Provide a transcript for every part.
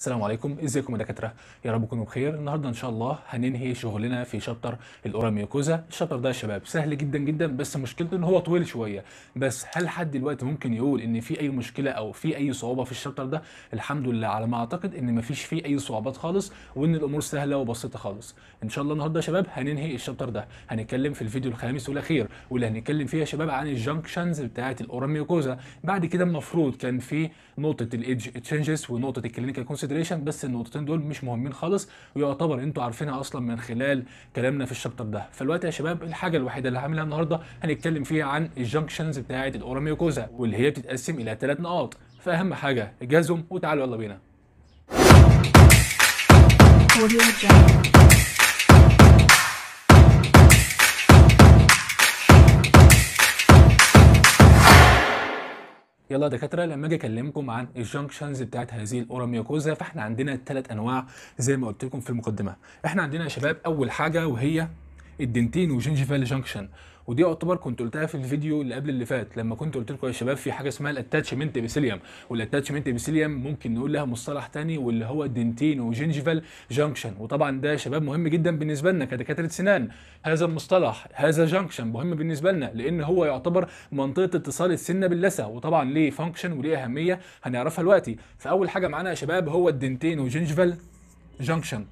السلام عليكم ازيكم يا دكاتره يا رب تكونوا بخير النهارده ان شاء الله هننهي شغلنا في شابتر الاوراميوكوزا الشابتر ده يا شباب سهل جدا جدا بس مشكلته ان هو طويل شويه بس هل حد دلوقتي ممكن يقول ان في اي مشكله او في اي صعوبه في الشابتر ده الحمد لله على ما اعتقد ان مفيش فيه اي صعوبات خالص وان الامور سهله وبسيطه خالص ان شاء الله النهارده يا شباب هننهي الشابتر ده هنتكلم في الفيديو الخامس والاخير واللي هنتكلم فيها يا شباب عن الجانكشنز بتاعه الاوراميوكوزا بعد كده المفروض كان في نقطه الايدج تشينجز ونقطه الكلينيكال كونسيدريشن بس النقطتين دول مش مهمين خالص ويعتبر انتوا عارفينها اصلا من خلال كلامنا في الشابتر ده فالوقت يا شباب الحاجه الوحيده اللي هعملها النهارده هنتكلم فيها عن الجنكشنز بتاعه الاوراميوكوزا واللي هي بتتقسم الى ثلاث نقاط فاهم حاجه اجهزهم وتعالوا يلا بينا يلا يا دكاتره لما اجي اكلمكم عن الجانكشنز بتاعت هذه الاوراميوكوزا فاحنا عندنا ثلاث انواع زي ما قلت لكم في المقدمه احنا عندنا يا شباب اول حاجه وهي الدنتين وجنجيفال جانكشن ودي يعتبر كنت قلتها في الفيديو اللي قبل اللي فات لما كنت قلت لكم يا شباب في حاجه اسمها الاتاتشمنت ابيثيليوم والاتاتشمنت ابيثيليوم ممكن نقول لها مصطلح تاني واللي هو الدنتين وجينجيفال جانكشن وطبعا ده يا شباب مهم جدا بالنسبه لنا كدكاتره سنان هذا المصطلح هذا جانكشن مهم بالنسبه لنا لان هو يعتبر منطقه اتصال السنه باللثه وطبعا ليه فانكشن وليه اهميه هنعرفها دلوقتي فاول حاجه معانا يا شباب هو الدنتين وجينجيفال جانكشن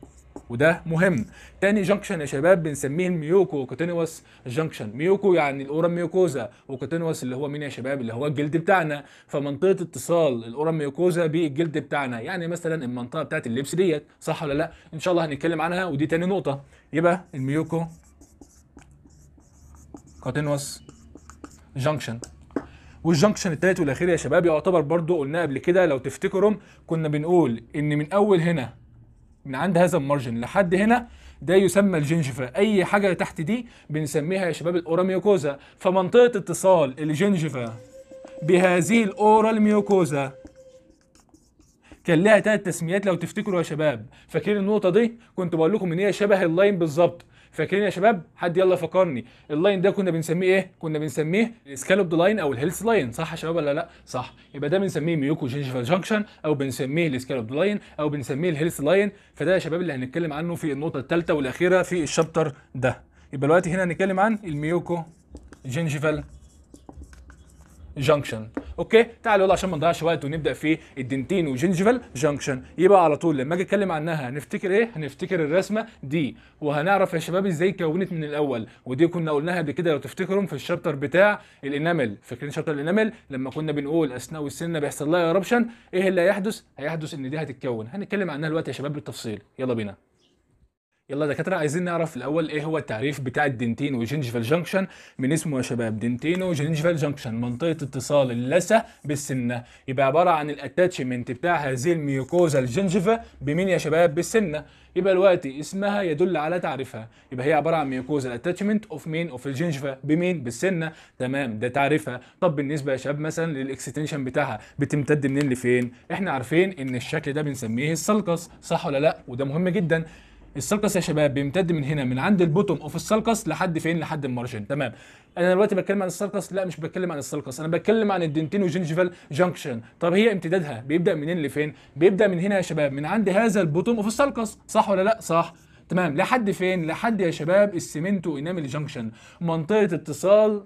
وده مهم تاني جنكشن يا شباب بنسميه الميوكو كوتينوس جنكشن ميوكو يعني الاورام ميوكوزا وكوتينوس اللي هو مين يا شباب اللي هو الجلد بتاعنا فمنطقه اتصال الاورام ميوكوزا بالجلد بتاعنا يعني مثلا المنطقه بتاعت اللبس ديت صح ولا لا ان شاء الله هنتكلم عنها ودي تاني نقطه يبقى الميوكو كوتينوس جنكشن والجنكشن التالت والاخير يا شباب يعتبر برضو قلناه قبل كده لو تفتكروا كنا بنقول ان من اول هنا من عند هذا المارجن لحد هنا ده يسمى الجنجفة أي حاجة تحت دي بنسميها يا شباب الأوراميوكوزا فمنطقة اتصال الجنجفة بهذه الأورال ميوكوزا كان لها ثلاث تسميات لو تفتكروا يا شباب فاكرين النقطة دي كنت بقول لكم إن هي شبه اللاين بالظبط فاكرين يا شباب حد يلا فكرني اللاين ده كنا بنسميه ايه كنا بنسميه السكالوب لاين او الهيلث لاين صح يا شباب ولا لا صح يبقى ده بنسميه ميوكو جينجيفال جانكشن او بنسميه السكالوب لاين او بنسميه الهيلث لاين فده يا شباب اللي هنتكلم عنه في النقطه الثالثه والاخيره في الشابتر ده يبقى دلوقتي هنا هنتكلم عن الميوكو جينجيفال جانكشن اوكي تعالوا يلا عشان ما نضيعش وقت ونبدا في الدنتين وجنجفال جانكشن يبقى على طول لما اجي اتكلم عنها هنفتكر ايه هنفتكر الرسمه دي وهنعرف يا شباب ازاي كونت من الاول ودي كنا قلناها قبل كده لو تفتكروا في الشابتر بتاع الانامل فاكرين شابتر الانامل لما كنا بنقول اثناء السنه بيحصل لها ايه اللي هيحدث هيحدث ان دي هتتكون هنتكلم عنها دلوقتي يا شباب بالتفصيل يلا بينا يلا دكاترة عايزين نعرف الأول إيه هو التعريف بتاع الدنتين وجينجيفال جنكشن من اسمه يا شباب دنتين وجينجيفال جنكشن منطقة اتصال اللثة بالسنة يبقى عبارة عن الاتاتشمنت بتاع هذه الميوكوزا الجنجيفا بمين يا شباب بالسنة يبقى الوقت اسمها يدل على تعريفها يبقى هي عبارة عن ميوكوزا الاتاتشمنت أوف مين أوف الجنجيفا بمين بالسنة تمام ده تعريفها طب بالنسبة يا شباب مثلا للإكستنشن بتاعها بتمتد منين لفين؟ إحنا عارفين إن الشكل ده بنسميه السلقص صح ولا لأ؟ وده مهم جدا السلقس يا شباب بيمتد من هنا من عند البوتوم اوف السلقس لحد فين لحد المارجن تمام انا دلوقتي بتكلم عن السلقس لا مش بتكلم عن السلقس انا بتكلم عن الدنتين وجينجيفال جانكشن طب هي امتدادها بيبدا منين لفين بيبدا من هنا يا شباب من عند هذا البوتوم اوف السلقس صح ولا لا صح تمام لحد فين لحد يا شباب السيمنتو انامل جانكشن منطقه اتصال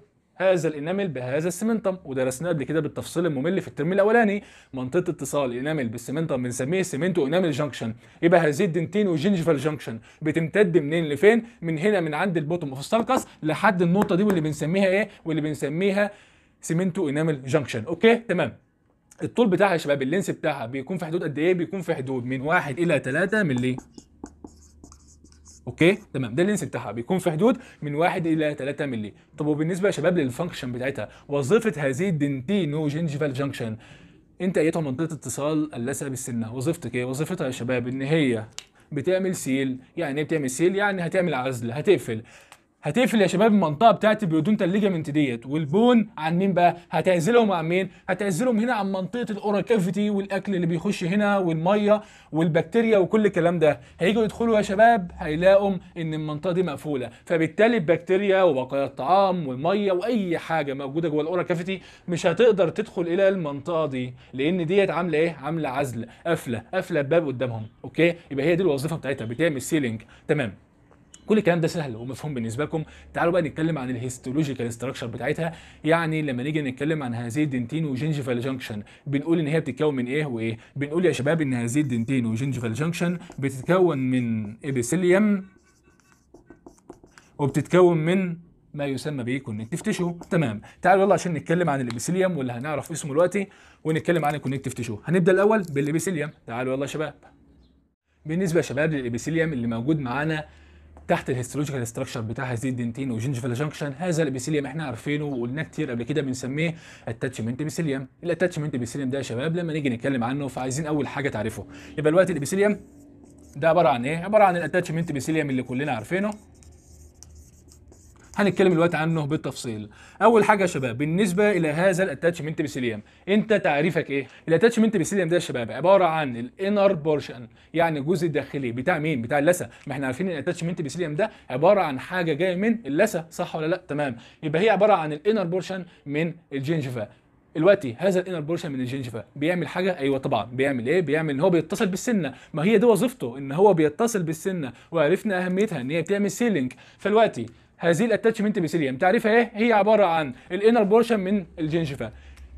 هذا الانامل بهذا السمنتم ودرسناه قبل كده بالتفصيل الممل في الترم الاولاني منطقه اتصال الانامل بالسمنتم بنسميه سمنتو انامل جانكشن يبقى هذه الدنتين وجنجفال جانكشن بتمتد منين لفين من هنا من عند البوتوم اوف السالكس لحد النقطه دي واللي بنسميها ايه واللي بنسميها سمنتو انامل جانكشن اوكي تمام الطول بتاعها يا شباب اللينس بتاعها بيكون في حدود قد ايه بيكون في حدود من 1 الى 3 ملي اوكي تمام ده اللينس بتاعها بيكون في حدود من 1 الى 3 مللي طب وبالنسبه يا شباب للفانكشن بتاعتها وظيفه هذه الدنتينو جينجيفال جانكشن انت ايتها منطقه اتصال اللثه بالسنه وظيفتك ايه وظيفتها يا شباب ان هي بتعمل سيل يعني ايه بتعمل سيل يعني هتعمل عزل هتقفل هتقفل يا شباب المنطقه بتاعت البيودونتال ليجامنت ديت والبون عن مين بقى هتعزلهم عن مين هتعزلهم هنا عن منطقه الاورال كافيتي والاكل اللي بيخش هنا والميه والبكتيريا وكل الكلام ده هيجوا يدخلوا يا شباب هيلاقوا ان المنطقه دي مقفوله فبالتالي البكتيريا وبقايا الطعام والميه واي حاجه موجوده جوه الاورال كافيتي مش هتقدر تدخل الى المنطقه دي لان ديت عامله ايه عامله عزل قافله قافله الباب قدامهم اوكي يبقى هي دي الوظيفه بتاعتها بتعمل سيلينج تمام كل الكلام ده سهل ومفهوم بالنسبه لكم تعالوا بقى نتكلم عن الهيستولوجيكال ستراكشر بتاعتها يعني لما نيجي نتكلم عن هذه الدنتين وجينجيفال جانكشن بنقول ان هي بتتكون من ايه وايه بنقول يا شباب ان هذه الدنتين وجينجيفال جانكشن بتتكون من ابيثيليوم وبتتكون من ما يسمى بايه كونكتيف تيشو تمام تعالوا يلا عشان نتكلم عن الابيثيليوم واللي هنعرف اسمه دلوقتي ونتكلم عن الكونكتيف تيشو هنبدا الاول بالابيثيليوم تعالوا يلا يا شباب بالنسبه يا شباب للابيثيليوم اللي موجود معانا تحت الهيستولوجيكال ستراكشر بتاع هذه الدنتين وجنجفال جانكشن هذا الابيثيليوم احنا عارفينه وقلنا كتير قبل كده بنسميه اتاتشمنت ابيثيليوم الاتاتشمنت ابيثيليوم ده يا شباب لما نيجي نتكلم عنه فعايزين اول حاجه تعرفه يبقى الوقت الابيثيليوم ده عباره عن ايه عباره عن الاتاتشمنت ابيثيليوم اللي كلنا عارفينه هنتكلم دلوقتي عنه بالتفصيل اول حاجه يا شباب بالنسبه الى هذا الاتاتشمنت بسيليم انت تعريفك ايه الاتاتشمنت بسيليم ده يا شباب عباره عن الانر بورشن يعني الجزء الداخلي بتاع مين بتاع اللثه ما احنا عارفين الاتاتشمنت بسيليم ده عباره عن حاجه جايه من اللثه صح ولا لا تمام يبقى هي عباره عن الانر بورشن من الجينجفا. دلوقتي هذا الانر بورشن من الجينجفا بيعمل حاجه ايوه طبعا بيعمل ايه بيعمل ان هو بيتصل بالسنه ما هي دي وظيفته ان هو بيتصل بالسنه وعرفنا اهميتها ان هي بتعمل سيلينج فالوقتي هذه الاتاتشمنت ميثيليوم تعريفها ايه هي عباره عن الانر بورشن من الجنجفه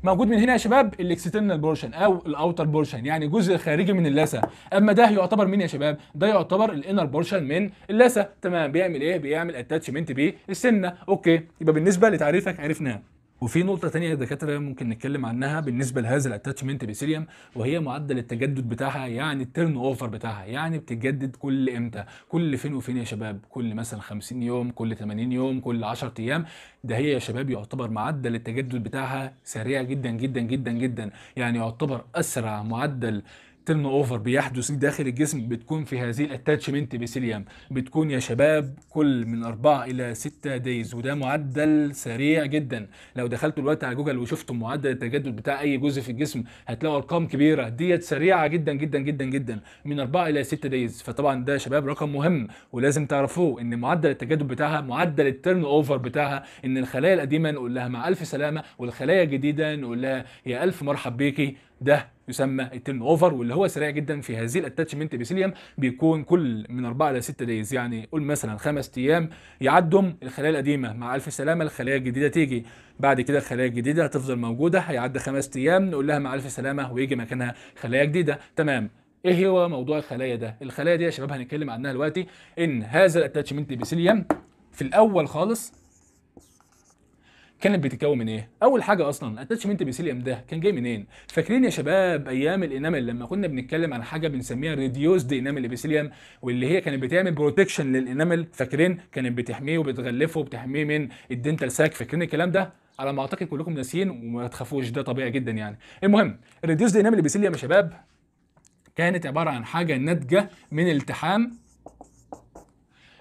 موجود من هنا يا شباب الاكسترنال بورشن او الاوتر بورشن يعني جزء خارجي من اللثه اما ده يعتبر مين يا شباب ده يعتبر الانر بورشن من اللثه تمام بيعمل ايه بيعمل اتاتشمنت السنه اوكي يبقى بالنسبه لتعريفك عرفناه وفي نقطة تانية يا دكاترة ممكن نتكلم عنها بالنسبة لهذا الاتاتشمنت بسيريم وهي معدل التجدد بتاعها يعني التيرن اوفر بتاعها يعني بتتجدد كل امتى؟ كل فين وفين يا شباب؟ كل مثلا 50 يوم، كل 80 يوم، كل 10 ايام ده هي يا شباب يعتبر معدل التجدد بتاعها سريع جدا جدا جدا جدا يعني يعتبر اسرع معدل التيرن اوفر بيحدث داخل الجسم بتكون في هذه الاتاتشمنت بيسيليام بتكون يا شباب كل من أربعة إلى ستة دايز وده معدل سريع جدا لو دخلتوا دلوقتي على جوجل وشفتوا معدل التجدد بتاع أي جزء في الجسم هتلاقوا أرقام كبيرة ديت سريعة جدا جدا جدا جدا من أربعة إلى ستة دايز فطبعا ده يا شباب رقم مهم ولازم تعرفوه إن معدل التجدد بتاعها معدل التيرن اوفر بتاعها إن الخلايا القديمة نقول لها مع ألف سلامة والخلايا الجديدة نقول لها يا ألف مرحب بيكي ده يسمى التيرن اوفر واللي هو سريع جدا في هذه الاتاتشمنت بيسيليوم بيكون كل من 4 الى 6 دايز يعني قول مثلا خمس ايام يعدم الخلايا القديمه مع الف سلامه الخلايا الجديده تيجي بعد كده الخلايا الجديده هتفضل موجوده هيعدي خمس ايام نقول لها مع الف سلامه ويجي مكانها خلايا جديده تمام ايه هو موضوع الخلايا ده الخلايا دي يا شباب هنتكلم عنها دلوقتي ان هذا الاتاتشمنت بيسيليوم في الاول خالص كانت بتتكون من ايه اول حاجه اصلا اتاتشمنت بيسيليوم ده كان جاي منين فاكرين يا شباب ايام الانامل لما كنا بنتكلم عن حاجه بنسميها ريديوسد انامل ابيسيليوم واللي هي كانت بتعمل بروتكشن للانامل فاكرين كانت بتحميه وبتغلفه وبتحميه من الدنتال ساك فاكرين الكلام ده على ما اعتقد كلكم ناسيين وما تخافوش ده طبيعي جدا يعني المهم الريديوس انامل ابيسيليوم يا شباب كانت عباره عن حاجه ناتجه من التحام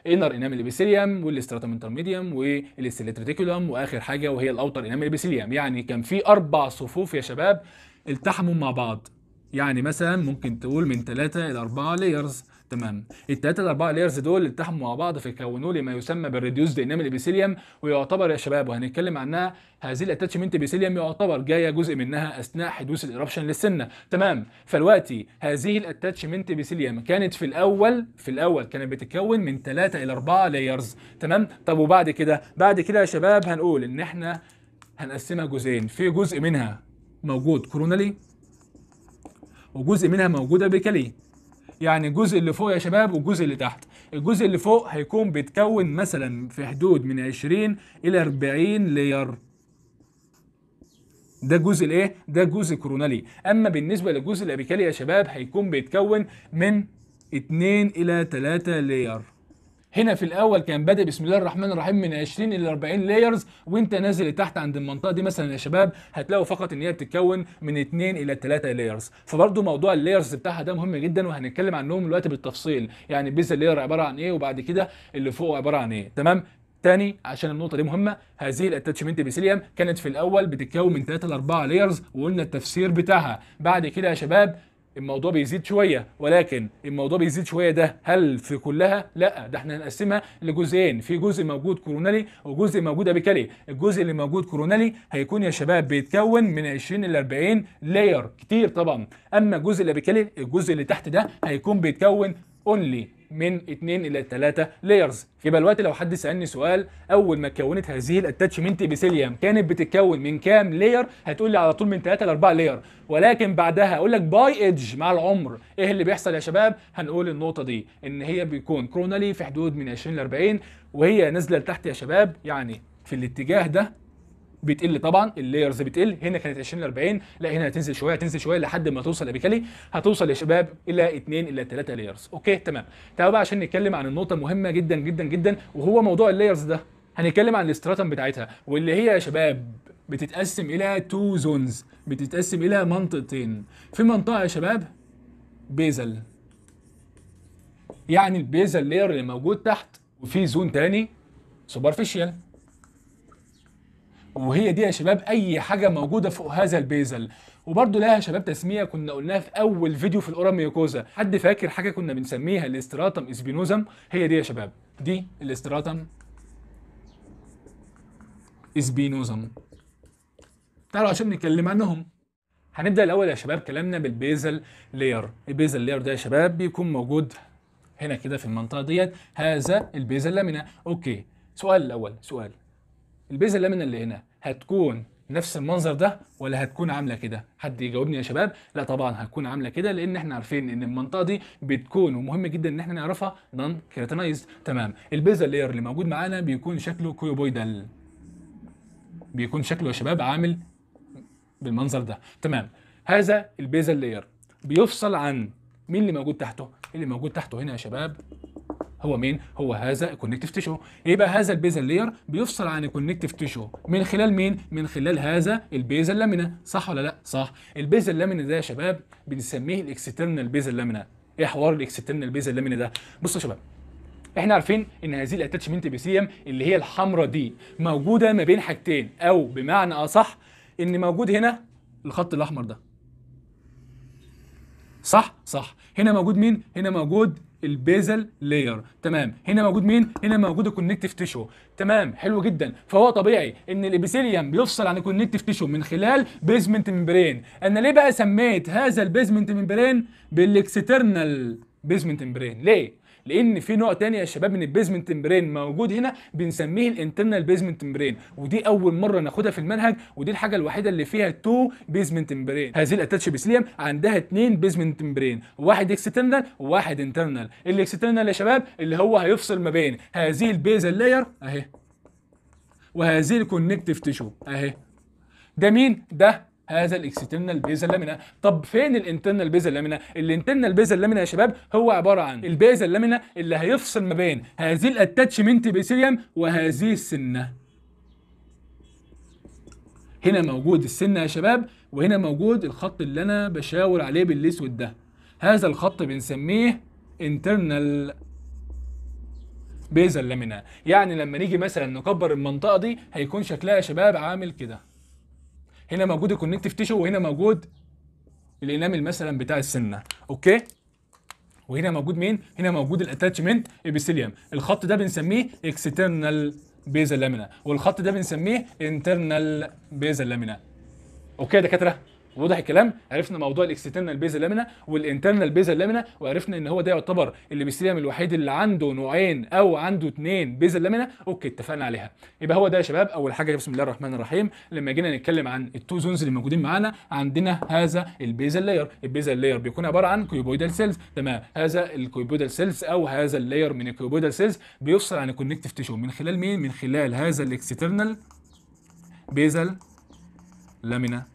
الانر انامل ابيثيليوم والاستراتوم انترميديوم والاستريتيكولوم واخر حاجه وهي الاوتر انامل ابيثيليوم يعني كان في اربع صفوف يا شباب التحموا مع بعض يعني مثلا ممكن تقول من ثلاثة إلى أربعة لايرز تمام الثلاثه الاربعه لايرز دول التحموا مع بعض فيكونوا لي ما يسمى بالريديوس دينام ابيثيليوم ويعتبر يا شباب وهنتكلم عنها هذه الاتاتشمنت ابيثيليوم يعتبر جايه جزء منها اثناء حدوث الاربشن للسنه تمام فالوقتي هذه الاتاتشمنت ابيثيليوم كانت في الاول في الاول كانت بتتكون من ثلاثه الى اربعه لايرز تمام طب وبعد كده بعد كده يا شباب هنقول ان احنا هنقسمها جزئين في جزء منها موجود كورونالي وجزء منها موجوده ابيكالي يعني الجزء اللي فوق يا شباب والجزء اللي تحت الجزء اللي فوق هيكون بيتكون مثلا في حدود من 20 الى 40 لير ده جزء الايه ده جزء كورونالي اما بالنسبه للجزء الابيكالي يا شباب هيكون بيتكون من 2 الى 3 لير هنا في الاول كان بادئ بسم الله الرحمن الرحيم من 20 الى 40 لايرز وانت نازل لتحت عند المنطقه دي مثلا يا شباب هتلاقوا فقط ان هي بتتكون من 2 الى 3 لايرز فبرضه موضوع اللايرز بتاعها ده مهم جدا وهنتكلم عنهم دلوقتي بالتفصيل يعني بيز لاير عباره عن ايه وبعد كده اللي فوق عباره عن ايه تمام تاني عشان النقطة دي مهمة هذه الاتاتشمنت بيسيليوم كانت في الأول بتتكون من 3 ل 4 لايرز وقلنا التفسير بتاعها بعد كده يا شباب الموضوع بيزيد شويه ولكن الموضوع بيزيد شويه ده هل في كلها؟ لا ده احنا هنقسمها لجزئين في جزء موجود كورونالي وجزء موجود ابيكالي الجزء اللي موجود كورونالي هيكون يا شباب بيتكون من 20 ل 40 لاير كتير طبعا اما الجزء الابيكالي الجزء اللي تحت ده هيكون بيتكون اونلي من 2 الى 3 لايرز يبقى الوقت لو حد سالني سؤال اول ما كونت هذه الاتاتشمنت ابيثيليوم كانت بتتكون من كام لاير هتقول لي على طول من 3 ل 4 لاير ولكن بعدها اقول لك باي ايدج مع العمر ايه اللي بيحصل يا شباب هنقول النقطه دي ان هي بيكون كرونالي في حدود من 20 ل 40 وهي نازله لتحت يا شباب يعني في الاتجاه ده بتقل طبعا اللايرز بتقل هنا كانت 20 ل 40 لا هنا هتنزل شويه هتنزل شويه لحد ما توصل ابيكالي هتوصل يا شباب الى 2 الى 3 لايرز اوكي تمام تعالوا بقى عشان نتكلم عن النقطه المهمه جدا جدا جدا وهو موضوع اللايرز ده هنتكلم عن الاستراتم بتاعتها واللي هي يا شباب بتتقسم الى تو زونز بتتقسم الى منطقتين في منطقه يا شباب بيزل يعني البيزل لاير اللي موجود تحت وفي زون تاني سوبرفيشال وهي دي يا شباب اي حاجه موجوده فوق هذا البيزل وبرده لها شباب تسميه كنا قلناها في اول فيديو في الاوراميوكوزا حد فاكر حاجه كنا بنسميها الاستراتم اسبينوزم هي دي يا شباب دي الاستراتم اسبينوزم تعالوا عشان نتكلم عنهم هنبدا الاول يا شباب كلامنا بالبيزل لير البيزل لير ده يا شباب بيكون موجود هنا كده في المنطقه ديت هذا البيزل لامينا اوكي سؤال الاول سؤال البيز اللامينا اللي هنا هتكون نفس المنظر ده ولا هتكون عامله كده حد يجاوبني يا شباب لا طبعا هتكون عامله كده لان احنا عارفين ان المنطقه دي بتكون ومهم جدا ان احنا نعرفها نون كيراتينايزد تمام البيزا لاير اللي موجود معانا بيكون شكله كيوبويدال بيكون شكله يا شباب عامل بالمنظر ده تمام هذا البيزل لاير بيفصل عن مين اللي موجود تحته اللي موجود تحته هنا يا شباب هو مين هو هذا الكونكتيف تيشو يبقى هذا البيزل لير؟ بيفصل عن الكونكتيف تيشو من خلال مين من خلال هذا البيزل لامينا صح ولا لا صح البيزل لامينا ده يا شباب بنسميه الاكسترنال بيزل لامينا ايه حوار الاكسترنال بيزل لامينا ده بصوا يا شباب احنا عارفين ان هذه الاتاتشمنت بيسيم اللي هي الحمراء دي موجوده ما بين حاجتين او بمعنى اصح ان موجود هنا الخط الاحمر ده صح صح هنا موجود مين هنا موجود البيزل لاير تمام هنا موجود مين هنا موجود الكونكتيف تيشو تمام حلو جدا فهو طبيعي ان الابيثيليوم بيفصل عن الكونكتيف تيشو من خلال بيزمنت ممبرين انا ليه بقى سميت هذا البيزمنت ممبرين بالاكسترنال بيزمنت ممبرين ليه لان في نوع تاني يا شباب من البيزمنت ممبرين موجود هنا بنسميه الانترنال بيزمنت ممبرين ودي اول مره ناخدها في المنهج ودي الحاجه الوحيده اللي فيها تو بيزمنت ممبرين هذه الاتاتش بيسليم عندها اثنين بيزمنت ممبرين واحد اكسترنال وواحد انترنال الاكسترنال يا شباب اللي هو هيفصل ما بين هذه البيزل لاير اهي وهذه الكونكتيف تيشو اهي ده مين ده هذا الاكسترنال بيزل لامينا طب فين الانترنال بيزل لامينا الانترنال بيزل لامينا يا شباب هو عباره عن البيزل لامينا اللي هيفصل ما بين هذه الاتاتشمنت بيسيليم وهذه السنه هنا موجود السنه يا شباب وهنا موجود الخط اللي انا بشاور عليه بالاسود ده هذا الخط بنسميه انترنال بيزل لامينا يعني لما نيجي مثلا نكبر المنطقه دي هيكون شكلها يا شباب عامل كده هنا موجود الكونكتيف تيشو وهنا موجود الانامل مثلا بتاع السنه اوكي وهنا موجود مين هنا موجود الاتاتشمنت ابيثيليوم الخط ده بنسميه اكسترنال بيزا لامينا والخط ده بنسميه انترنال بيزا لامينا اوكي يا دكاتره واضح الكلام عرفنا موضوع الاكسترنال بيزل لامينا والانترنال بيزل لامينا وعرفنا ان هو ده يعتبر الليبيثيليوم الوحيد اللي عنده نوعين او عنده اثنين بيزل لامينا اوكي اتفقنا عليها يبقى هو ده يا شباب اول حاجه بسم الله الرحمن الرحيم لما جينا نتكلم عن التو زونز اللي موجودين معانا عندنا هذا البيزل لاير البيزل لاير بيكون عباره عن كيوبويدال سيلز تمام هذا الكيوبويدال سيلز او هذا اللاير من الكيوبويدال سيلز بيفصل عن الكونكتيف تيشو من خلال مين من خلال هذا الاكسترنال بيزل لامينا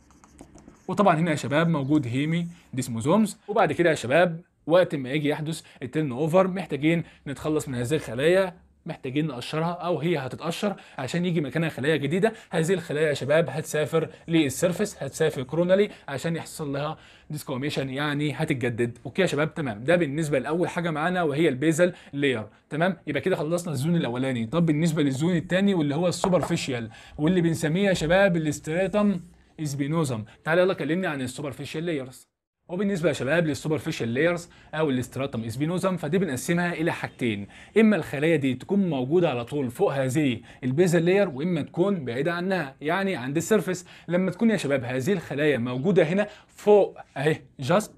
وطبعا هنا يا شباب موجود هيمي ديسموزومز وبعد كده يا شباب وقت ما يجي يحدث التيرن اوفر محتاجين نتخلص من هذه الخلايا محتاجين نقشرها او هي هتتقشر عشان يجي مكانها خلايا جديده هذه الخلايا يا شباب هتسافر للسيرفس هتسافر كرونالي عشان يحصل لها ديسكوميشن يعني هتتجدد اوكي يا شباب تمام ده بالنسبه لاول حاجه معانا وهي البيزل لير تمام يبقى كده خلصنا الزون الاولاني طب بالنسبه للزون الثاني واللي هو السوبرفيشال واللي بنسميه يا شباب الاستريتم اسبينوزم تعال يلا كلمني عن السوبرفيشال لايرز وبالنسبة يا شباب للسوبرفيشال لايرز أو الاستراتم اسبينوزم فدي بنقسمها إلى حاجتين إما الخلايا دي تكون موجودة على طول فوق هذه البيزل لاير وإما تكون بعيدة عنها يعني عند السيرفس لما تكون يا شباب هذه الخلايا موجودة هنا فوق أهي جاست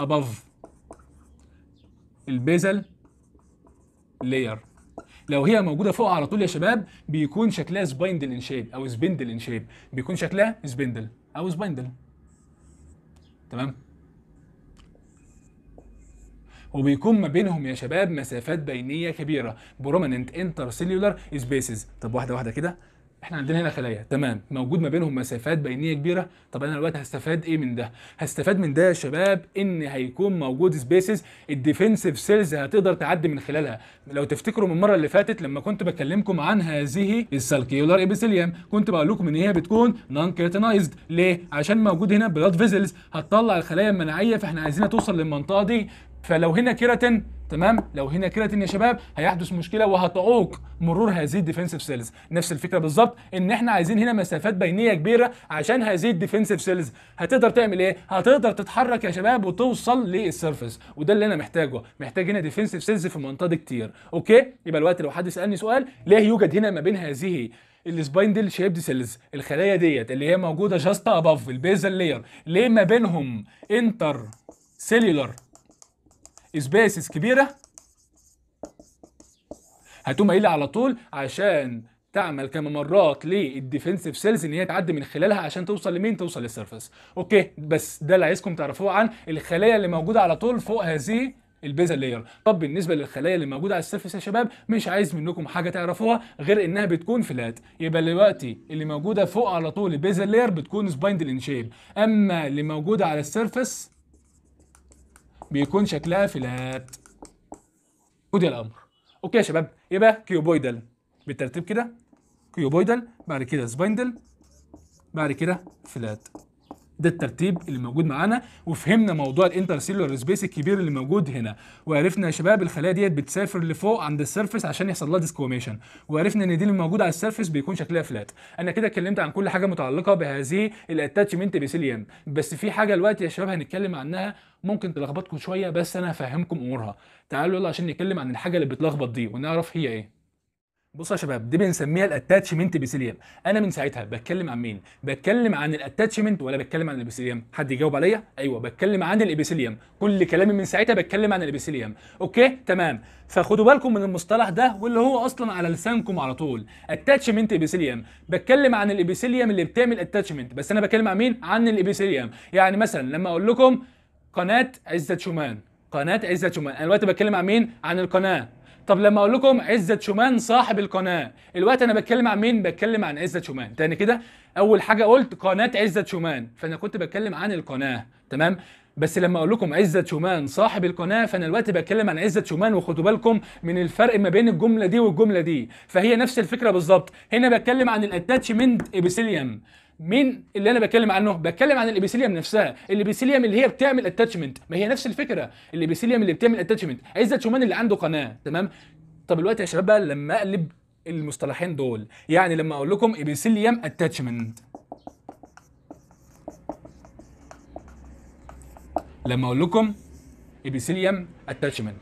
above البيزل لاير لو هي موجوده فوق على طول يا شباب بيكون شكلها سبايندل ان شيب او سبندل ان شيب بيكون شكلها سبندل او سبايندل تمام وبيكون ما بينهم يا شباب مسافات بينيه كبيره بروماننت انترسيلولار سبيسز طب واحده واحده كده احنا عندنا هنا خلايا تمام موجود ما بينهم مسافات بينيه كبيره طب انا دلوقتي هستفاد ايه من ده هستفاد من ده يا شباب ان هيكون موجود سبيسز الديفنسيف سيلز هتقدر تعدي من خلالها لو تفتكروا من المره اللي فاتت لما كنت بكلمكم عن هذه السالكيولار ابيثيليوم كنت بقول لكم ان هي بتكون نون كيرتنايزد ليه عشان موجود هنا بلاد فيزلز هتطلع الخلايا المناعيه فاحنا عايزينها توصل للمنطقه دي فلو هنا كيراتين تمام لو هنا كيراتين يا شباب هيحدث مشكله وهتعوق مرور هذه الديفنسيف سيلز نفس الفكره بالظبط ان احنا عايزين هنا مسافات بينيه كبيره عشان هذه الديفنسيف سيلز هتقدر تعمل ايه هتقدر تتحرك يا شباب وتوصل للسيرفس وده اللي انا محتاجه محتاج هنا ديفنسيف سيلز في منطقه كتير اوكي يبقى الوقت لو حد سالني سؤال ليه يوجد هنا ما بين هذه السبايندل شيبد سيلز الخلايا ديت اللي هي موجوده جاست اباف البيزل لير ليه ما بينهم انتر سيلولار سبيسز كبيره هتقوم قايله على طول عشان تعمل كممرات للديفنسيف سيلز ان هي تعدي من خلالها عشان توصل لمين توصل للسيرفس اوكي بس ده اللي عايزكم تعرفوه عن الخلايا اللي موجوده على طول فوق هذه البيزا لاير طب بالنسبه للخلايا اللي موجوده على السيرفس يا شباب مش عايز منكم حاجه تعرفوها غير انها بتكون فلات يبقى دلوقتي اللي موجوده فوق على طول البيزا لاير بتكون سبايندل ان شيب اما اللي موجوده على السيرفس بيكون شكلها فلات ودي الامر اوكي يا شباب يبقى كيوبويدال بالترتيب كده كيوبويدال بعد كده سبايندل بعد كده فلات ده الترتيب اللي موجود معانا وفهمنا موضوع الانترسيلولر سبيس الكبير اللي موجود هنا وعرفنا يا شباب الخلايا ديت بتسافر لفوق عند السيرفس عشان يحصل لها ديسكوميشن وعرفنا ان دي اللي موجوده على السيرفس بيكون شكلها فلات انا كده اتكلمت عن كل حاجه متعلقه بهذه الاتاتشمنت بيسيليام بس في حاجه دلوقتي يا شباب هنتكلم عنها ممكن تلخبطكم شويه بس انا هفهمكم امورها تعالوا يلا عشان نتكلم عن الحاجه اللي بتلخبط دي ونعرف هي ايه بصوا يا شباب دي بنسميها الاتاتشمنت بسيليام انا من ساعتها بتكلم عن مين بتكلم عن الاتاتشمنت ولا بتكلم عن الابيسيليام حد يجاوب عليا ايوه بتكلم عن الابيسيليام كل كلامي من ساعتها بتكلم عن الابيسيليام اوكي تمام فخدوا بالكم من المصطلح ده واللي هو اصلا على لسانكم على طول اتاتشمنت ابيسيليام بتكلم عن الابيسيليام اللي بتعمل اتاتشمنت بس انا بتكلم عن مين عن الابيسيليام يعني مثلا لما اقول لكم قناه عزت شومان قناه عزه شومان انا دلوقتي بتكلم عن مين عن القناه طب لما اقول لكم عزت شومان صاحب القناه الوقت انا بتكلم عن مين بتكلم عن عزت شومان تاني كده اول حاجه قلت قناه عزت شومان فانا كنت بتكلم عن القناه تمام بس لما اقول لكم عزت شومان صاحب القناه فانا دلوقتي بتكلم عن عزت شومان وخدوا بالكم من الفرق ما بين الجمله دي والجمله دي فهي نفس الفكره بالظبط هنا بتكلم عن الاتاتشمنت ابيثيليوم مين اللي انا بتكلم عنه بتكلم عن الابيثيليوم نفسها الابيثيليوم اللي هي بتعمل اتاتشمنت ما هي نفس الفكره الابيثيليوم اللي بتعمل اتاتشمنت عزت شومان اللي عنده قناه تمام طب دلوقتي يا شباب بقى لما اقلب المصطلحين دول يعني لما اقول لكم ابيثيليوم اتاتشمنت لما اقول لكم ابيثيليوم اتاتشمنت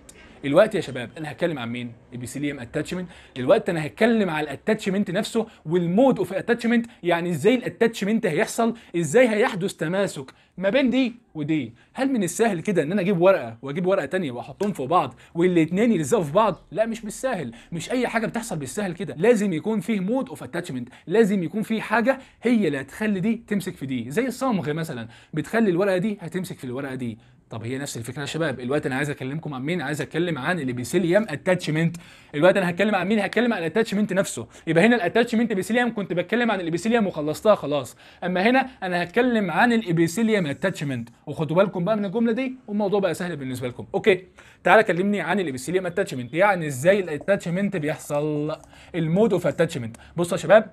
الوقت يا شباب انا هتكلم عن مين البيسيليم اتاتشمنت الوقت انا هتكلم على الاتاتشمنت نفسه والمود اوف اتاتشمنت يعني ازاي الاتاتشمنت هيحصل ازاي هيحدث تماسك ما بين دي ودي هل من السهل كده ان انا اجيب ورقه واجيب ورقه تانية واحطهم في بعض والاثنين يلزقوا في بعض لا مش بالسهل مش اي حاجه بتحصل بالسهل كده لازم يكون فيه مود اوف اتاتشمنت لازم يكون فيه حاجه هي اللي هتخلي دي تمسك في دي زي الصمغ مثلا بتخلي الورقه دي هتمسك في الورقه دي طب هي نفس الفكره يا شباب الوقت انا عايز اكلمكم عن مين عايز اتكلم عن الابيثيليوم اتاتشمنت الوقت انا هتكلم عن مين هتكلم عن الاتاتشمنت نفسه يبقى هنا الاتاتشمنت ابيثيليوم كنت بتكلم عن الابيثيليوم وخلصتها خلاص اما هنا انا هتكلم عن الابيثيليوم اتاتشمنت وخدوا بالكم بقى من الجمله دي والموضوع بقى سهل بالنسبه لكم اوكي تعالى كلمني عن الابيثيليوم اتاتشمنت يعني ازاي الاتاتشمنت بيحصل المود اوف اتاتشمنت بصوا يا شباب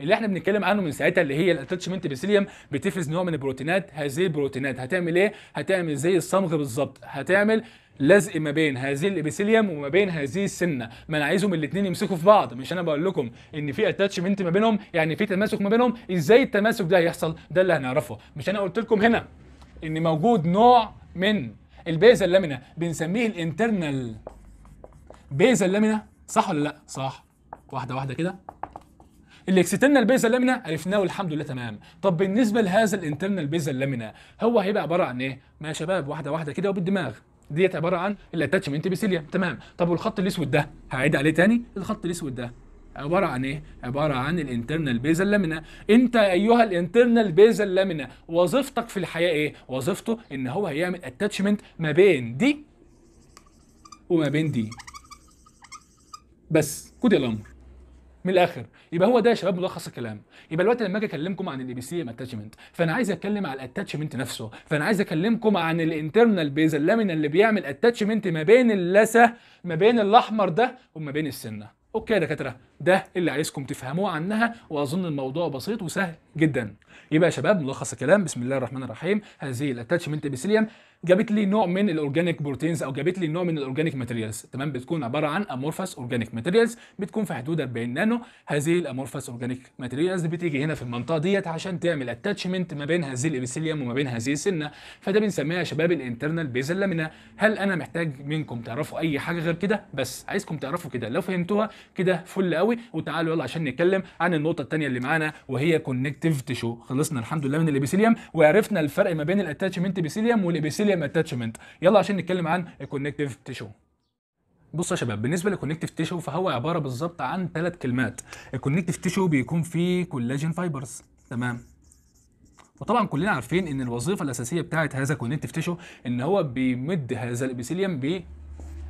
اللي احنا بنتكلم عنه من ساعتها اللي هي الاتشمنت بيسيليوم بتفرز نوع من البروتينات هذه البروتينات هتعمل ايه هتعمل زي الصمغ بالظبط هتعمل لزق ما بين هذه الابيثيليوم وما بين هذه السنه ما انا عايزهم الاثنين يمسكوا في بعض مش انا بقول لكم ان في اتاتشمنت ما بينهم يعني في تماسك ما بينهم ازاي التماسك ده هيحصل ده اللي هنعرفه مش انا قلت لكم هنا ان موجود نوع من البيزا اللامينا بنسميه الانترنال بيزا اللامينا صح ولا لا صح واحده واحده كده الاكسترنال بيزل لامينا عرفناه والحمد لله تمام طب بالنسبه لهذا الانترنال بيزل لامينا هو هيبقى عباره عن ايه ما يا شباب واحده واحده كده وبالدماغ ديت عباره عن الاتاتشمنت بيسيليا تمام طب والخط الاسود ده هعيد عليه تاني الخط الاسود ده عباره عن ايه عباره عن الانترنال بيزل لامينا انت ايها الانترنال بيزل لامينا وظيفتك في الحياه ايه وظيفته ان هو هيعمل اتاتشمنت ما بين دي وما بين دي بس كود الامر من الاخر يبقى هو ده يا شباب ملخص الكلام يبقى دلوقتي لما اجي اكلمكم عن الاي بي سي اتاتشمنت فانا عايز اتكلم على الاتاتشمنت نفسه فانا عايز اكلمكم عن الانترنال بيز اللامينا اللي بيعمل اتاتشمنت ما بين اللثه ما بين الاحمر ده وما بين السنه اوكي يا دكاتره ده اللي عايزكم تفهموه عنها واظن الموضوع بسيط وسهل جدا يبقى يا شباب ملخص الكلام بسم الله الرحمن الرحيم هذه الاتاتشمنت ابيثيليوم جابت لي نوع من الاورجانيك بروتينز او جابت لي نوع من الاورجانيك ماتيريالز تمام بتكون عباره عن امورفس اورجانيك ماتيريالز بتكون في حدود 40 نانو هذه الامورفس اورجانيك ماتيريالز بتيجي هنا في المنطقه ديت عشان تعمل اتاتشمنت ما بين هذه الابيثيليوم وما بين هذه السنه فده بنسميها يا شباب الانترنال بيزل لامينا هل انا محتاج منكم تعرفوا اي حاجه غير كده بس عايزكم تعرفوا كده لو فهمتوها كده فل قوي وتعالوا يلا عشان نتكلم عن النقطه الثانيه اللي معانا وهي كونكتيف تشو خلصنا الحمد لله من الابيثيليوم وعرفنا الفرق ما بين الاتاتشمنت ابيثيليوم والابيثيليوم هنتكلم اتاتشمنت يلا عشان نتكلم عن الكونكتيف تيشو بص يا شباب بالنسبه للكونكتيف تيشو فهو عباره بالظبط عن ثلاث كلمات الكونكتيف تيشو بيكون فيه كولاجين فايبرز تمام وطبعا كلنا عارفين ان الوظيفه الاساسيه بتاعه هذا الكونكتيف تيشو ان هو بيمد هذا الابيثيليوم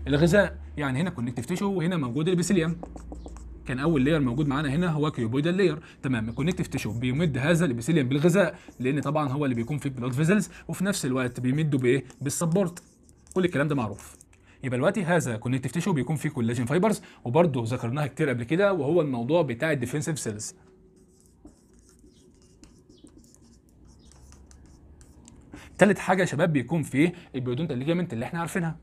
بالغذاء يعني هنا كونكتيف تيشو وهنا موجود الابيثيليوم كان اول لاير موجود معانا هنا هو كيوبويدال لاير تمام الكونكتيف تيشو بيمد هذا الابيثيليوم بالغذاء لان طبعا هو اللي بيكون في البلود فيزلز وفي نفس الوقت بيمده بايه بالسبورت كل الكلام ده معروف يبقى دلوقتي هذا كونكتيف تيشو بيكون فيه كولاجين فايبرز وبرده ذكرناها كتير قبل كده وهو الموضوع بتاع الديفنسيف سيلز تالت حاجه يا شباب بيكون فيه البيودونتال ليجامنت اللي احنا عارفينها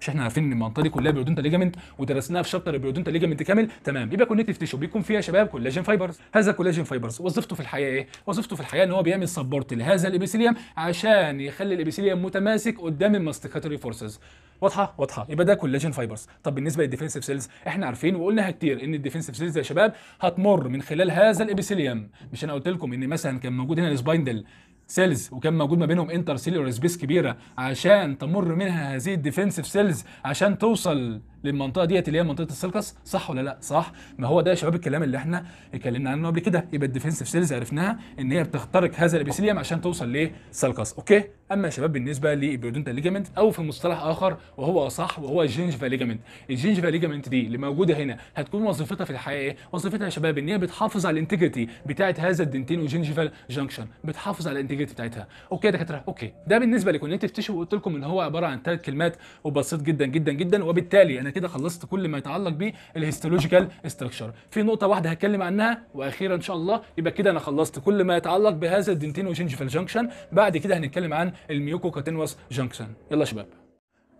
مش احنا عارفين ان المنطقه دي كلها بيرودونتا ليجامنت ودرسناها في شابتر البيرودونتا ليجامنت كامل تمام يبقى كونكتيف تيشو بيكون فيها شباب كولاجين فايبرز هذا كولاجين فايبرز وظيفته في الحياه ايه وظيفته في الحياه ان هو بيعمل سبورت لهذا الابيثيليوم عشان يخلي الابيثيليوم متماسك قدام الماستيكاتوري فورسز واضحه واضحه يبقى ده كولاجين فايبرز طب بالنسبه للديفنسيف سيلز احنا عارفين وقلنا كتير ان الديفنسيف سيلز يا شباب هتمر من خلال هذا الابيثيليوم مش انا قلت لكم ان مثلا كان موجود هنا السبايندل سيلز وكان موجود ما بينهم انتر سيلولار سبيس كبيره عشان تمر منها هذه الديفنسيف سيلز عشان توصل للمنطقه ديت اللي هي منطقه السلكس صح ولا لا صح ما هو ده يا شباب الكلام اللي احنا اتكلمنا عنه قبل كده يبقى الديفنسيف سيلز عرفناها ان هي بتخترق هذا الابيثيليوم عشان توصل سلكس اوكي اما يا شباب بالنسبه للبيودونتال ليجامنت او في مصطلح اخر وهو صح وهو الجينجفا ليجامنت الجينجفا ليجامنت دي اللي موجوده هنا هتكون وظيفتها في الحقيقه ايه وظيفتها يا شباب ان هي بتحافظ على الانتجريتي بتاعه هذا الدنتين وجينجفال جانكشن بتحافظ على الانتجريتي بتاعتها اوكي يا دكاتره اوكي ده بالنسبه لكونكتيف تيشو قلت لكم ان هو عباره عن ثلاث كلمات وبسيط جدا جدا جدا وبالتالي انا كده خلصت كل ما يتعلق بالهيستولوجيكال استراكشر في نقطه واحده هتكلم عنها واخيرا ان شاء الله يبقى كده انا خلصت كل ما يتعلق بهذا الدنتينو جينجيفال جانكشن بعد كده هنتكلم عن الميوكوكاتينوس جانكشن يلا يا شباب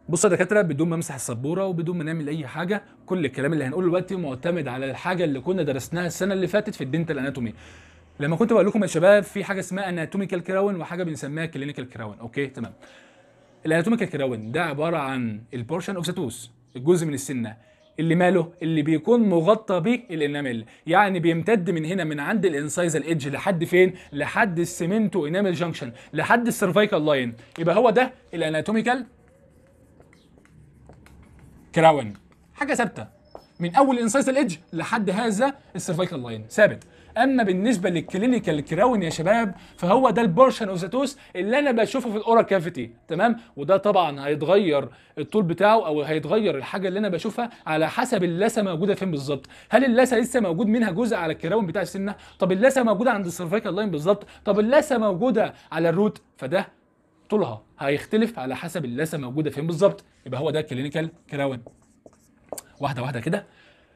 بصوا يا دكاتره بدون ما امسح السبوره وبدون ما نعمل اي حاجه كل الكلام اللي هنقوله دلوقتي معتمد على الحاجه اللي كنا درسناها السنه اللي فاتت في الدنتال اناتومي لما كنت بقول لكم يا شباب في حاجه اسمها اناتوميكال كراون وحاجه بنسميها كلينيكال كراون اوكي تمام الاناتوميكال كراون ده عباره عن البورشن اوف ذا توث الجزء من السنه اللي ماله اللي بيكون مغطى بالانامل يعني بيمتد من هنا من عند الانسايزال ايدج لحد فين لحد السيمنتو انامل جانكشن لحد السيرفايكال لاين يبقى هو ده الاناتوميكال كراون حاجه ثابته من اول الانسايزال ايدج لحد هذا السيرفايكال لاين ثابت اما بالنسبه للكلينيكال كراون يا شباب فهو ده البورشن اوف اللي انا بشوفه في الاورا كافيتي تمام وده طبعا هيتغير الطول بتاعه او هيتغير الحاجه اللي انا بشوفها على حسب اللثه موجوده فين بالظبط هل اللثه لسه موجود منها جزء على الكراون بتاع السنه طب اللثه موجوده عند السيرفيكال لاين بالظبط طب اللثه موجوده على الروت فده طولها هيختلف على حسب اللثه موجوده فين بالظبط يبقى هو ده كلينيكال كراون واحده واحده كده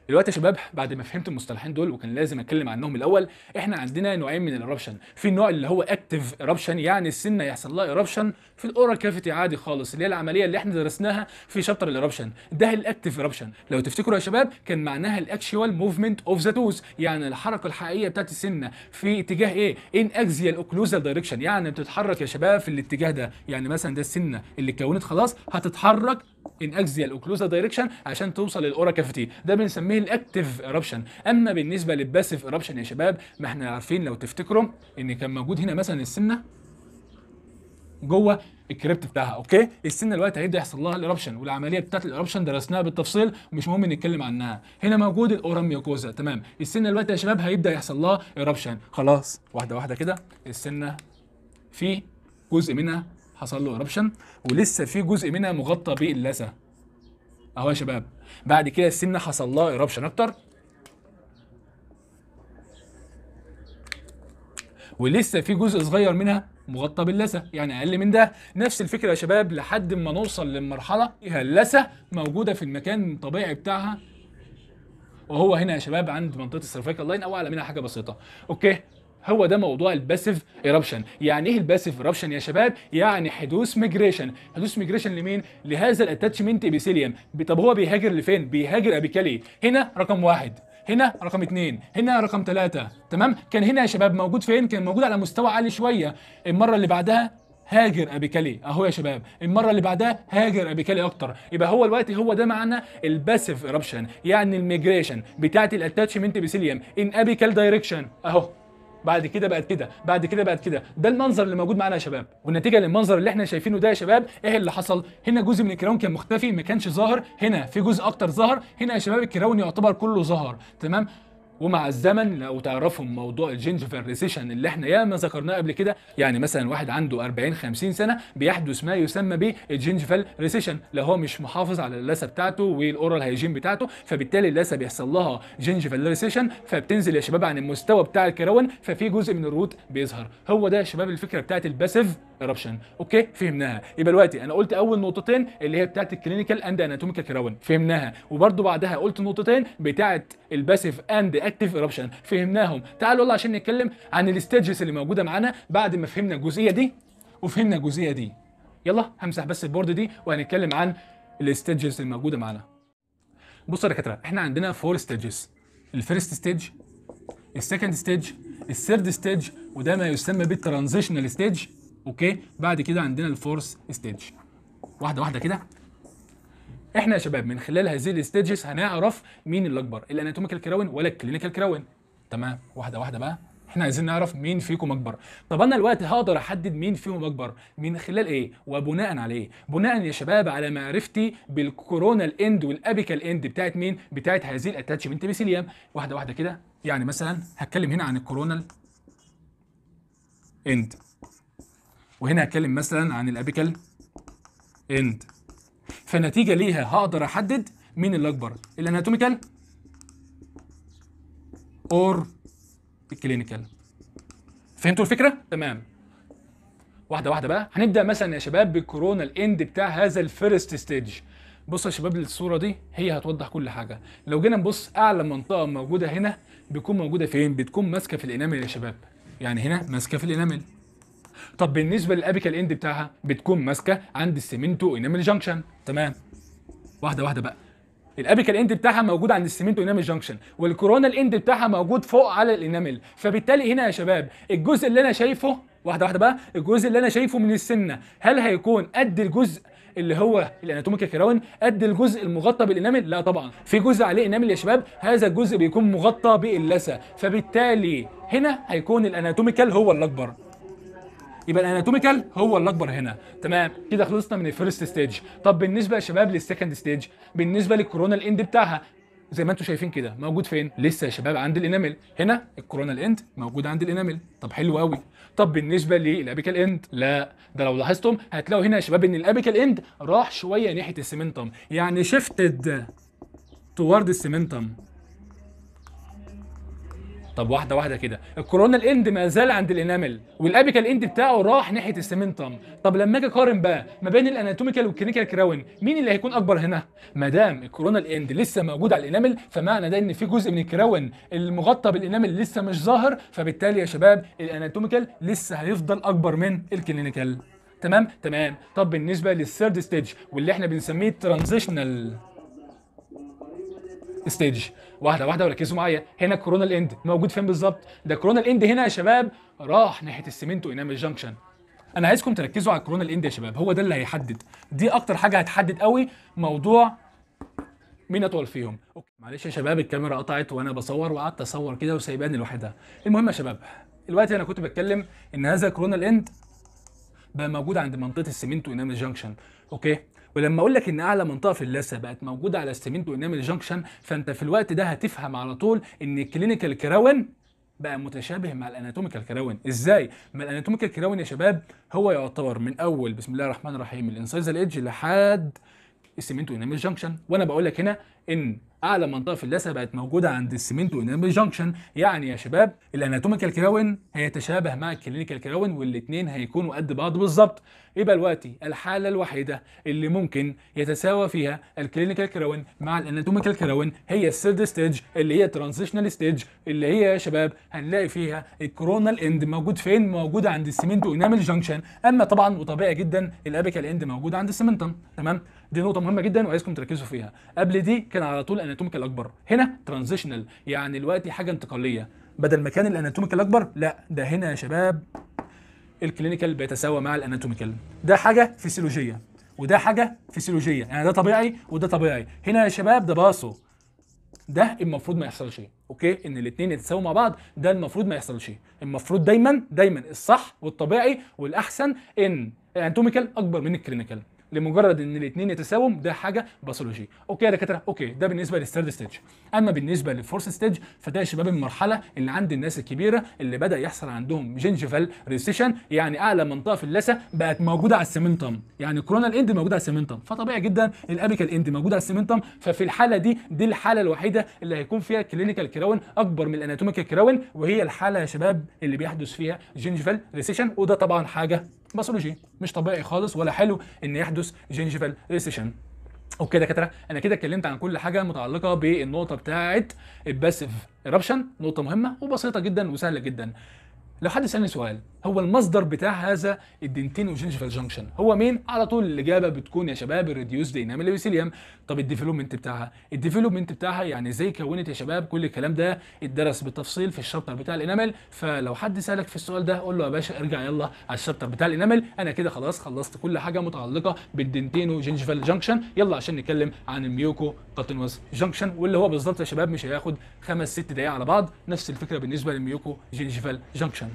دلوقتي يا شباب بعد ما فهمت المصطلحين دول وكان لازم اتكلم عنهم الاول احنا عندنا نوعين من الاربشن في النوع اللي هو اكتف اربشن يعني السنه يحصل لها اربشن في الاورال كافيتي عادي خالص اللي هي العمليه اللي احنا درسناها في شابتر الاربشن ده الاكتف اربشن لو تفتكروا يا شباب كان معناها الاكشوال موفمنت اوف ذا توز يعني الحركه الحقيقيه بتاعت السنه في اتجاه ايه ان اكزيال اوكلوزال دايركشن يعني بتتحرك يا شباب في الاتجاه ده يعني مثلا ده السنه اللي اتكونت خلاص هتتحرك ان اكزيال اوكلوزال دايركشن عشان توصل للاورا كافيتي ده بنسميه الاكتف اربشن اما بالنسبه للباسيف اربشن يا شباب ما احنا عارفين لو تفتكروا ان كان موجود هنا مثلا السنه جوه الكريبت بتاعها اوكي السنه دلوقتي هيبدا يحصل لها الاربشن والعمليه بتاعت الاربشن درسناها بالتفصيل ومش مهم نتكلم عنها هنا موجود الاورام ميوكوزا تمام السنه دلوقتي يا شباب هيبدا يحصل لها اربشن خلاص واحده واحده كده السنه في جزء منها حصل له اربشن ولسه في جزء منها مغطى باللثه اهو يا شباب بعد كده السنه حصل لها اربشن اكتر ولسه في جزء صغير منها مغطى باللثه يعني اقل من ده نفس الفكره يا شباب لحد ما نوصل للمرحله فيها اللثه موجوده في المكان الطبيعي بتاعها وهو هنا يا شباب عند منطقه السرفايك لاين او اعلى منها حاجه بسيطه اوكي هو ده موضوع الباسيف ايربشن يعني ايه الباسيف ايربشن يا شباب يعني حدوث ميجريشن حدوث ميجريشن لمين لهذا الاتاتشمنت ابيثيليوم طب هو بيهاجر لفين بيهاجر ابيكالي هنا رقم واحد هنا رقم اتنين هنا رقم تلاتة تمام كان هنا يا شباب موجود فين كان موجود على مستوى عالي شويه المره اللي بعدها هاجر ابيكالي اهو يا شباب المره اللي بعدها هاجر ابيكالي اكتر يبقى هو الوقت هو ده معنى الباسيف ايربشن يعني الميجريشن بتاعه الاتاتشمنت بسيليم ان ابيكال دايركشن اهو بعد كده بقت كده بعد كده بقت كده ده المنظر اللي موجود معانا يا شباب والنتيجه للمنظر اللي احنا شايفينه ده يا شباب ايه اللي حصل هنا جزء من الكراون كان مختفي ما كانش ظاهر هنا في جزء اكتر ظهر هنا يا شباب الكراون يعتبر كله ظهر تمام ومع الزمن لو تعرفوا موضوع الجينجيفال ريسيشن اللي احنا ياما ذكرناه قبل كده يعني مثلا واحد عنده 40 50 سنه بيحدث ما يسمى بالجينجيفال ريسيشن لا هو مش محافظ على اللثه بتاعته والاورال هيجين بتاعته فبالتالي اللثه بيحصل لها جينجيفال ريسيشن فبتنزل يا شباب عن المستوى بتاع الكراون ففي جزء من الروت بيظهر هو ده يا شباب الفكره بتاعت الباسيف ايربشن اوكي فهمناها يبقى دلوقتي انا قلت اول نقطتين اللي هي بتاعت الكلينيكال اند اناتوميكال كراون فهمناها وبرده بعدها قلت نقطتين بتاعه الباسيف اند اكتيف ايربشن فهمناهم تعالوا يلا عشان نتكلم عن الستيجز اللي موجوده معانا بعد ما فهمنا الجزئيه دي وفهمنا الجزئيه دي يلا همسح بس البورد دي وهنتكلم عن اللي موجوده معانا بصوا يا دكاتره احنا عندنا فور ستيجز الفيرست ستيج السكند ستيج الثيرد ستيج وده ما يسمى بالترانزيشنال ستيج اوكي بعد كده عندنا الفورث ستيج واحده واحده كده احنا يا شباب من خلال هذه الستيجز هنعرف مين اللي اكبر الاناتوميكال كراون ولا الكلينيكال كراون تمام واحده واحده بقى احنا عايزين نعرف مين فيكم اكبر طب انا الوقت هقدر احدد مين فيهم اكبر من خلال ايه وبناء على ايه بناء يا شباب على معرفتي بالكورونال اند والابيكال اند بتاعت مين بتاعت هذه الاتاتشمنت ميسيليام واحده واحده كده يعني مثلا هتكلم هنا عن الكورونال اند وهنا هتكلم مثلا عن الابيكال اند فنتيجه ليها هقدر احدد مين اللي اكبر الاناتوميكال اور الكلينيكال فهمتوا الفكره تمام واحده واحده بقى هنبدا مثلا يا شباب بالكورونا الاند بتاع هذا الفيرست ستيج بصوا يا شباب الصوره دي هي هتوضح كل حاجه لو جينا نبص اعلى منطقه موجوده هنا بتكون موجوده فين بتكون ماسكه في الانامل يا شباب يعني هنا ماسكه في الانامل طب بالنسبه للابيكال اند بتاعها بتكون ماسكه عند السيمنتو انامل جانكشن تمام واحده واحده بقى الابيكال اند بتاعها موجود عند السيمنتو انامل جانكشن والكورونال اند بتاعها موجود فوق على الانامل فبالتالي هنا يا شباب الجزء اللي انا شايفه واحده واحده بقى الجزء اللي انا شايفه من السنه هل هيكون قد الجزء اللي هو الاناتوميكال كراون قد الجزء المغطى بالانامل لا طبعا في جزء عليه انامل يا شباب هذا الجزء بيكون مغطى باللثه فبالتالي هنا هيكون الاناتوميكال هو الاكبر يبقى الاناتوميكال هو الاكبر هنا تمام كده خلصنا من الفيرست ستيج طب بالنسبه يا شباب للسكند ستيج بالنسبه للكورونا الاند بتاعها زي ما انتم شايفين كده موجود فين لسه يا شباب عند الانامل هنا الكورونا الاند موجود عند الانامل طب حلو قوي طب بالنسبه للابيكال اند لا ده لو لاحظتم هتلاقوا هنا يا شباب ان الابيكال اند راح شويه ناحيه السيمنتوم يعني شفتد توارد السيمنتوم طب واحده واحده كده الكورونال اند ما زال عند الانامل والابيكال اند بتاعه راح ناحيه السمنتم طب لما اجي اقارن بقى ما بين الاناتوميكال والكلينيكال كراون مين اللي هيكون اكبر هنا ما دام الكورونال اند لسه موجود على الانامل فمعنى ده ان في جزء من الكراون المغطى بالانامل لسه مش ظاهر فبالتالي يا شباب الاناتوميكال لسه هيفضل اكبر من الكلينيكال تمام تمام طب بالنسبه للثيرد ستيج واللي احنا بنسميه ترانزيشنال ستيج واحده واحده وركزوا معايا هنا كورونا الاند موجود فين بالظبط ده كورونا الاند هنا يا شباب راح ناحيه السيمنتو وانام جانكشن انا عايزكم تركزوا على كورونا الاند يا شباب هو ده اللي هيحدد دي اكتر حاجه هتحدد قوي موضوع مين اطول فيهم أوكي. معلش يا شباب الكاميرا قطعت وانا بصور وقعدت اصور كده وسايباني لوحدها المهم يا شباب دلوقتي انا كنت بتكلم ان هذا كورونا الاند بقى موجود عند منطقه السيمنتو وانام جانكشن اوكي ولما اقول لك ان اعلى منطقه في اللثه بقت موجوده على السمنت وانامل الجنكشن فانت في الوقت ده هتفهم على طول ان الكلينيكال كراون بقى متشابه مع الاناتوميكال كراون ازاي ما الاناتوميكال كراون يا شباب هو يعتبر من اول بسم الله الرحمن الرحيم الانسايزال ايدج لحد السمنتو انامل جانكشن وانا بقول لك هنا ان اعلى منطقه في اللثه بقت موجوده عند السمنتو انامل جانكشن يعني يا شباب الاناتوميكال كراون هيتشابه مع الكلينيكال كراون والاثنين هيكونوا قد بعض بالظبط يبقى دلوقتي الحاله الوحيده اللي ممكن يتساوى فيها الكلينيكال كراون مع الاناتوميكال كراون هي الثيرد ستيج اللي هي ترانزيشنال ستيج اللي هي يا شباب هنلاقي فيها الكورونال اند موجود فين موجود عند السمنتو انامل جانكشن اما طبعا وطبيعي جدا الابيكال اند موجود عند السمنتم تمام دي نقطه مهمه جدا وعايزكم تركزوا فيها قبل دي كان على طول الاناتوميكال اكبر هنا ترانزيشنال يعني دلوقتي حاجه انتقاليه بدل ما كان الاناتوميكال اكبر لا ده هنا يا شباب الكلينيكال بيتساوى مع الاناتوميكال ده حاجه فيسيولوجية وده حاجه فيسيولوجية يعني ده طبيعي وده طبيعي هنا يا شباب ده باصو ده المفروض ما يحصلش اوكي ان الاثنين يتساووا مع بعض ده المفروض ما يحصلش المفروض دايما دايما الصح والطبيعي والاحسن ان الاناتوميكال اكبر من الكلينيكال لمجرد ان الاثنين يتساووا ده حاجه باثولوجي اوكي يا دكاتره اوكي ده بالنسبه للثيرد ستيج اما بالنسبه للفورث ستيج فده يا شباب المرحله اللي عند الناس الكبيره اللي بدا يحصل عندهم جينجيفال ريسيشن يعني اعلى منطقه في اللثه بقت موجوده على السمنتم يعني كرونال اند موجوده على السمنتم فطبيعي جدا الابيكال اند موجوده على السمنتم ففي الحاله دي دي الحاله الوحيده اللي هيكون فيها كلينيكال كراون اكبر من الاناتوميكال كراون وهي الحاله يا شباب اللي بيحدث فيها جينجيفال ريسيشن وده طبعا حاجه باثولوجي مش طبيعي خالص ولا حلو ان يحدث جينجيفال ريسيشن اوكي دكاتره انا كده اتكلمت عن كل حاجه متعلقه بالنقطه بتاعه الباسيف ايربشن نقطه مهمه وبسيطه جدا وسهله جدا لو حد سالني سؤال هو المصدر بتاع هذا الدنتين وجنجفال جانكشن هو مين على طول الاجابه بتكون يا شباب الريديوس ديناميل ايثيليوم طب الديفلوبمنت بتاعها الديفلوبمنت بتاعها يعني ازاي كونت يا شباب كل الكلام ده اتدرس بالتفصيل في الشابتر بتاع الانامل فلو حد سالك في السؤال ده قول له يا باشا ارجع يلا على الشابتر بتاع الانامل انا كده خلاص خلصت كل حاجه متعلقه بالدنتين وجنجفال جانكشن يلا عشان نتكلم عن الميوكو كاتنوز جانكشن واللي هو بالظبط يا شباب مش هياخد خمس ست دقائق على بعض نفس الفكره بالنسبه للميوكو جنجفال جنكشن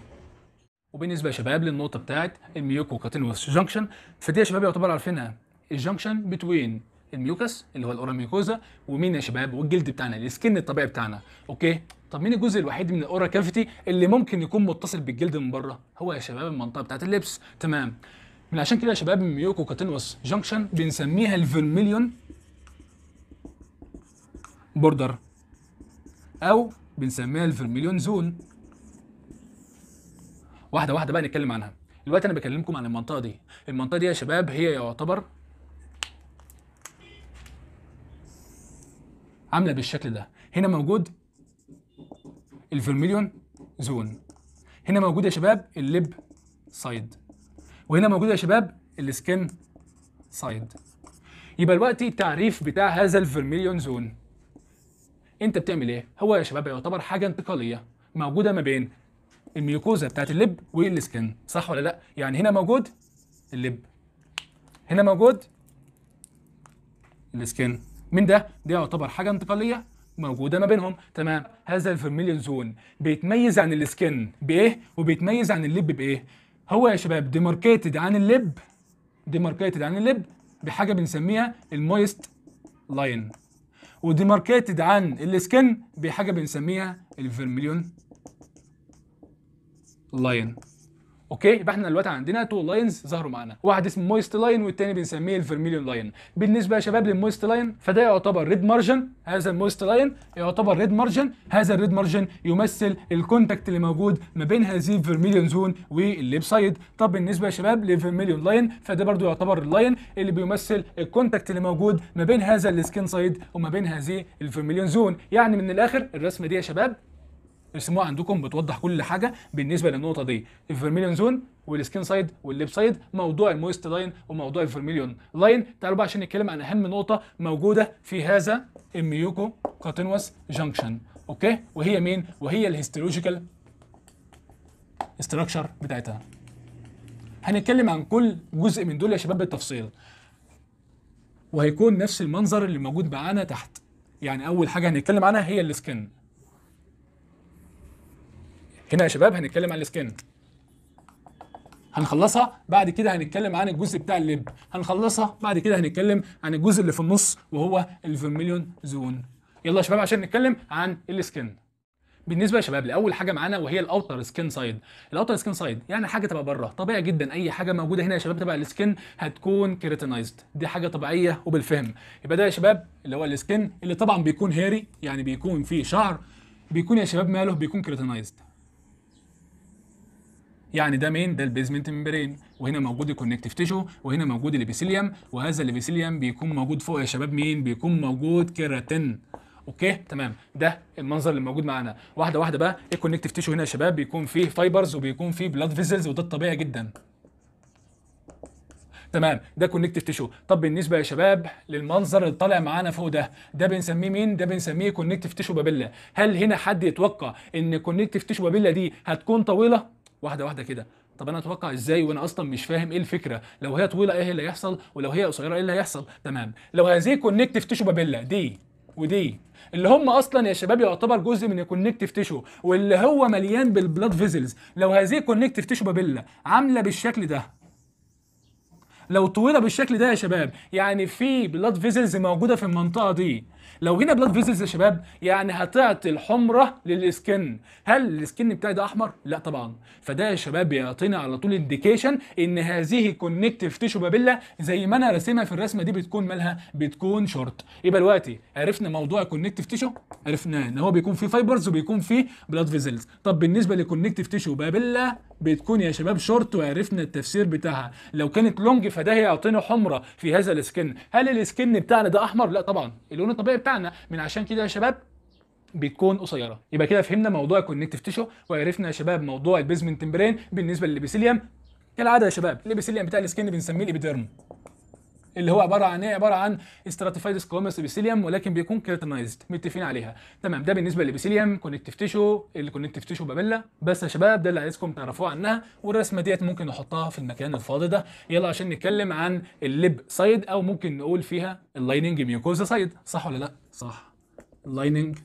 وبالنسبه يا شباب للنقطه بتاعت كاتينوس جنكشن فدي يا شباب يعتبر عارفينها الجنكشن بتوين الميوكس اللي هو الاوراميكوزا ميوكوزا ومين يا شباب والجلد بتاعنا السكن الطبيعي بتاعنا اوكي طب مين الجزء الوحيد من الاورا كافيتي اللي ممكن يكون متصل بالجلد من بره هو يا شباب المنطقه بتاعت اللبس تمام من عشان كده يا شباب كاتينوس جنكشن بنسميها الفيرميليون بوردر او بنسميها الفيرميليون زون واحده واحده بقى نتكلم عنها دلوقتي انا بكلمكم عن المنطقه دي المنطقه دي يا شباب هي يعتبر عامله بالشكل ده هنا موجود الفيرميليون زون هنا موجود يا شباب اللب سايد وهنا موجود يا شباب السكن سايد يبقى دلوقتي التعريف بتاع هذا الفيرميليون زون انت بتعمل ايه هو يا شباب يعتبر حاجه انتقاليه موجوده ما بين الميوكوزا بتاعت اللب والسكن صح ولا لا يعني هنا موجود اللب هنا موجود السكن من ده ده يعتبر حاجه انتقاليه موجوده ما بينهم تمام هذا الفيرميليون زون بيتميز عن السكن بايه وبيتميز عن اللب بايه هو يا شباب ديماركيتد عن اللب ديماركيتد عن اللب بحاجه بنسميها المويست لاين وديماركيتد عن السكن بحاجه بنسميها الفيرميليون لاين اوكي يبقى احنا دلوقتي عندنا تو لاينز ظهروا معانا واحد اسمه مويست لاين والتاني بنسميه الفيرميليون لاين بالنسبه يا شباب للمويست لاين فده يعتبر ريد مارجن هذا المويست لاين يعتبر ريد مارجن هذا الريد مارجن يمثل الكونتاكت اللي موجود ما بين هذه الفيرميليون زون والليب سايد طب بالنسبه يا شباب للفيرميليون لاين فده برضو يعتبر اللاين اللي بيمثل الكونتاكت اللي موجود ما بين هذا السكين سايد وما بين هذه الفيرميليون زون يعني من الاخر الرسمه دي يا شباب السموه عندكم بتوضح كل حاجه بالنسبه للنقطه دي الفيرميليون زون والسكين سايد والليب سايد موضوع المويست لاين وموضوع الفيرميليون لاين تعالوا بقى عشان نتكلم عن اهم نقطه موجوده في هذا الميوكو كاتينوس جانكشن اوكي وهي مين وهي الهيستولوجيكال استراكشر بتاعتها هنتكلم عن كل جزء من دول يا شباب بالتفصيل وهيكون نفس المنظر اللي موجود معانا تحت يعني اول حاجه هنتكلم عنها هي السكن هنا يا شباب هنتكلم عن السكن هنخلصها بعد كده هنتكلم عن الجزء بتاع اللب هنخلصها بعد كده هنتكلم عن الجزء اللي في النص وهو الفيرميليون زون يلا يا شباب عشان نتكلم عن السكن بالنسبه يا شباب لاول حاجه معانا وهي الاوتر سكين سايد الاوتر سكين سايد يعني حاجه تبقى بره طبيعي جدا اي حاجه موجوده هنا يا شباب تبع السكين هتكون كيراتينايزد دي حاجه طبيعيه وبالفهم يبقى ده يا شباب اللي هو السكين اللي طبعا بيكون هيري يعني بيكون فيه شعر بيكون يا شباب ماله بيكون كيراتينايزد يعني ده مين ده البيزمنت ممبرين وهنا موجود الكونكتيف تيشو وهنا موجود الابيثيليوم وهذا الابيثيليوم بيكون موجود فوق يا شباب مين بيكون موجود كيراتين اوكي تمام ده المنظر اللي موجود معانا واحده واحده بقى الكونكتيف تيشو هنا يا شباب بيكون فيه فايبرز وبيكون فيه بلاد فيزلز وده الطبيعي جدا تمام ده كونكتيف تيشو طب بالنسبه يا شباب للمنظر اللي طالع معانا فوق ده ده بنسميه مين ده بنسميه كونكتيف تيشو بابيلا هل هنا حد يتوقع ان كونكتيف تيشو بابيلا دي هتكون طويله واحده واحده كده طب انا اتوقع ازاي وانا اصلا مش فاهم ايه الفكره لو هي طويله ايه اللي هيحصل ولو هي قصيره ايه اللي هيحصل تمام لو هذه كونكتيف تيشو بابيلا دي ودي اللي هم اصلا يا شباب يعتبر جزء من الكونكتيف تيشو واللي هو مليان بالبلاد فيزلز لو هذه كونكتيف تيشو بابيلا عامله بالشكل ده لو طويله بالشكل ده يا شباب يعني في بلاد فيزلز موجوده في المنطقه دي لو جينا بلاد فيزلز يا شباب يعني هتعطي الحمره للسكن هل السكن بتاعي ده احمر لا طبعا فده يا شباب بيعطينا على طول انديكيشن ان هذه كونكتيف تيشو بابيلا زي ما انا راسمها في الرسمه دي بتكون مالها بتكون شورت يبقى دلوقتي عرفنا موضوع الكونكتيف تيشو عرفناه ان هو بيكون فيه فايبرز وبيكون فيه بلاد فيزلز طب بالنسبه لكونكتيف تيشو بابيلا بتكون يا شباب شورت وعرفنا التفسير بتاعها لو كانت لونج فده هيعطينا حمره في هذا السكن هل السكن بتاعنا ده احمر لا طبعا اللون الطبيعي بتاعنا من عشان كده يا شباب بتكون قصيره يبقى كده فهمنا موضوع الكونكتيف تيشو وعرفنا يا شباب موضوع البيزمنت تمبرين بالنسبه للبيسيليوم كالعاده يا شباب البيسيليوم بتاع السكن بنسميه الابيديرم اللي هو عباره عن ايه عباره عن استراتيفايد كولومس بيسيليوم ولكن بيكون كيرتنايزد متفقين عليها تمام ده بالنسبه للبيسيليوم كونكتيف تيشو كونكتيف تيشو بابيلا بس يا شباب ده اللي عايزكم تعرفوه عنها والرسمه ديت ممكن نحطها في المكان الفاضي ده يلا عشان نتكلم عن الليب سايد او ممكن نقول فيها اللايننج ميوكوزا سايد صح ولا لا صح اللايننج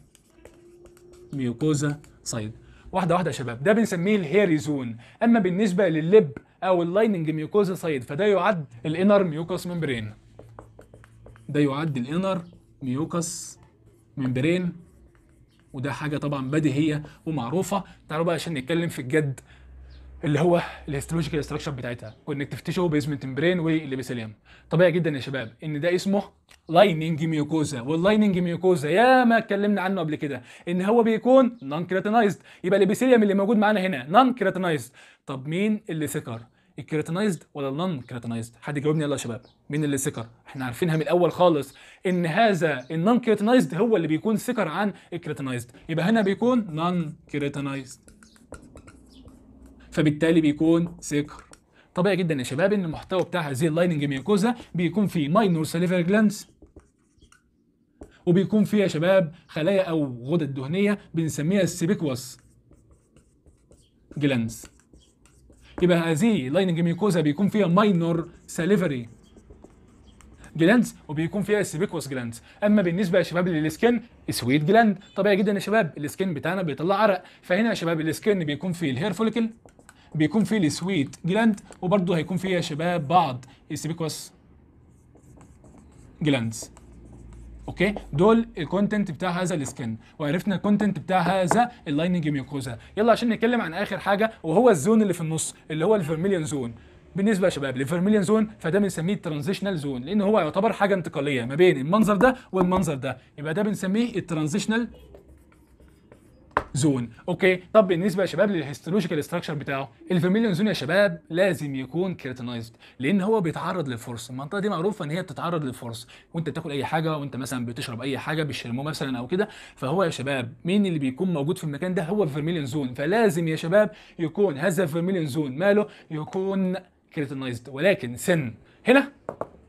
ميوكوزا سايد واحده واحده يا شباب ده بنسميه الهيري زون اما بالنسبه لللب او اللايننج ميوكوزا سايد فده يعد الانر ميوكوس ممبرين ده يعد الانر ميوكوس ممبرين وده حاجه طبعا بديهيه ومعروفه تعالوا بقى عشان نتكلم في الجد اللي هو الهيستولوجيكال استراكشر بتاعتها كونكتيف تفتشوا بيزمنت ممبرين والليبيثيليوم طبيعي جدا يا شباب ان ده اسمه لايننج ميوكوزا واللايننج ميوكوزا يا ما اتكلمنا عنه قبل كده ان هو بيكون نون كيراتينايزد يبقى الليبيثيليوم اللي موجود معانا هنا نون كيراتينايزد طب مين اللي سكر الكريتينايزد ولا النون كريتينايزد حد يجاوبني يلا يا شباب مين اللي سكر احنا عارفينها من الاول خالص ان هذا النون كريتينايزد هو اللي بيكون سكر عن الكريتينايزد يبقى هنا بيكون نون كريتينايزد فبالتالي بيكون سكر طبيعي جدا يا شباب ان المحتوى بتاع هذه اللايننج ميوكوزا بيكون فيه ماينور سليفر جلاندز وبيكون فيه يا شباب خلايا او غدد دهنيه بنسميها السيبيكوس جلاندز يبقى هذه لايننج ميكوزا بيكون فيها ماينور ساليفري جلاندز وبيكون فيها السبيكوس جلاندز اما بالنسبه يا شباب للسكن سويت جلاند طبيعي جدا يا شباب السكن بتاعنا بيطلع عرق فهنا يا شباب السكن بيكون فيه الهير فوليكل بيكون فيه السويت جلاند وبرده هيكون فيه يا شباب بعض السبيكوس جلاندز اوكي دول الكونتنت بتاع هذا السكن وعرفنا الكونتنت بتاع هذا اللايننج ميوكوزا يلا عشان نتكلم عن اخر حاجه وهو الزون اللي في النص اللي هو الفيرميليون زون بالنسبه يا شباب للفيرميليون زون فده بنسميه ترانزيشنال زون لان هو يعتبر حاجه انتقاليه ما بين المنظر ده والمنظر ده يبقى ده بنسميه الترانزيشنال زون اوكي طب بالنسبه يا شباب للهيستولوجيكال ستراكشر بتاعه الفاميليون زون يا شباب لازم يكون كيراتينايزد لان هو بيتعرض للفرص المنطقه دي معروفه ان هي بتتعرض للفرص وانت بتاكل اي حاجه وانت مثلا بتشرب اي حاجه بالشرمو مثلا او كده فهو يا شباب مين اللي بيكون موجود في المكان ده هو الفاميليون زون فلازم يا شباب يكون هذا الفاميليون زون ماله يكون كيراتينايزد ولكن سن هنا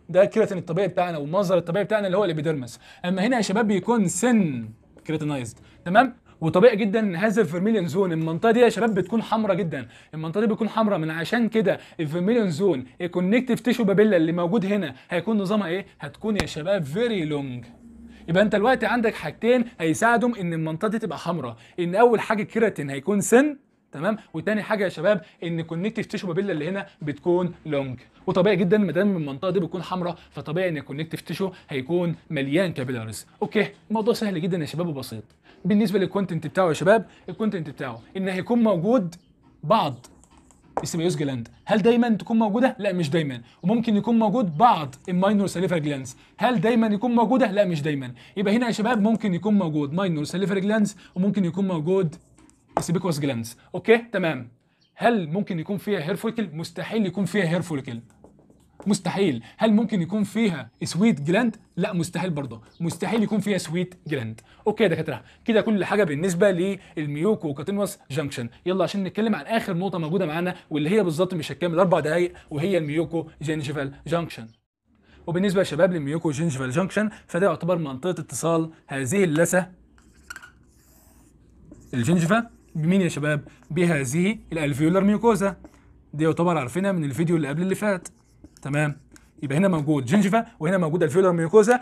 ده الكيراتين الطبيعي بتاعنا والمظهر الطبيعي بتاعنا اللي هو الابيدرمس اما هنا يا شباب بيكون سن كريتينايزد تمام وطبيعي جدا ان هذا الفيرميليون زون المنطقه دي يا شباب بتكون حمراء جدا المنطقه دي بتكون حمراء من عشان كده الفيرميليون زون الكونكتيف تيشو بابيلا اللي موجود هنا هيكون نظامها ايه هتكون يا شباب فيري لونج يبقى انت دلوقتي عندك حاجتين هيساعدهم ان المنطقه دي تبقى حمراء ان اول حاجه الكيراتين هيكون سن تمام وتاني حاجه يا شباب ان الكونكتيف تيشو بابيلا اللي هنا بتكون لونج وطبيعي جدا ما دام المنطقه دي بتكون حمراء فطبيعي ان الكونكتيف تيشو هيكون مليان كابيلاريز اوكي الموضوع سهل جدا يا شباب وبسيط بالنسبه للكونتنت بتاعه يا شباب الكونتنت بتاعه ان هيكون موجود بعض السيميوز إيه؟ جلاند هل دايما تكون موجوده لا مش دايما وممكن يكون موجود بعض الماينور سليفر جلاندز هل دايما يكون موجوده لا مش دايما يبقى هنا يا شباب ممكن يكون موجود ماينور سليفر جلاندز وممكن يكون موجود سيبيكوس جلاندز اوكي تمام هل ممكن يكون فيها هير فوليكل مستحيل يكون فيها هير فوليكل مستحيل هل ممكن يكون فيها سويت جلاند لا مستحيل برضه مستحيل يكون فيها سويت جلاند اوكي يا دكاتره كده كل حاجه بالنسبه كاتينوس جانكشن يلا عشان نتكلم عن اخر نقطه موجوده معانا واللي هي بالظبط مش هتكمل اربع دقائق وهي الميوكو جينجيفال جانكشن وبالنسبه يا شباب للميوكو جينجيفال جانكشن فده يعتبر منطقه اتصال هذه اللثه الجينجيفا بمين يا شباب بهذه الالفيولار ميوكوزا دي يعتبر عارفينها من الفيديو اللي قبل اللي فات تمام يبقى هنا موجود جنجفا وهنا موجود الفيولر ميوكوزا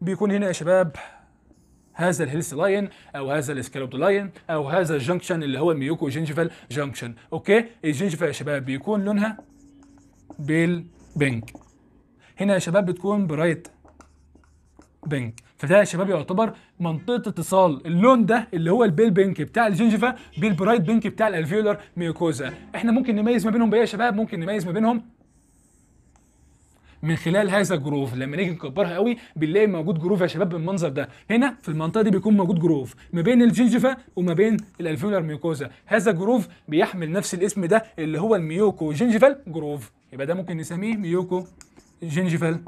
بيكون هنا يا شباب هذا الهيلث لاين او هذا الاسكالوب لاين او هذا الجنكشن اللي هو الميوكو جنجفال جنكشن اوكي الجنجفا إيه، يا شباب بيكون لونها بيل بينك هنا يا شباب بتكون برايت بينك فده يا شباب يعتبر منطقه اتصال اللون ده اللي هو البيل بينك بتاع الجنجفا بالبرايت بينك بتاع الالفيولر ميوكوزا احنا ممكن نميز ما بينهم بايه يا شباب ممكن نميز ما بينهم من خلال هذا الجروف لما نيجي نكبرها قوي بنلاقي موجود جروف يا شباب بالمنظر ده هنا في المنطقه دي بيكون موجود جروف ما بين الجنجفه وما بين الالفيولار ميوكوزا هذا جروف بيحمل نفس الاسم ده اللي هو الميوكو جنجفال جروف يبقى ده ممكن نسميه ميوكو جنجفال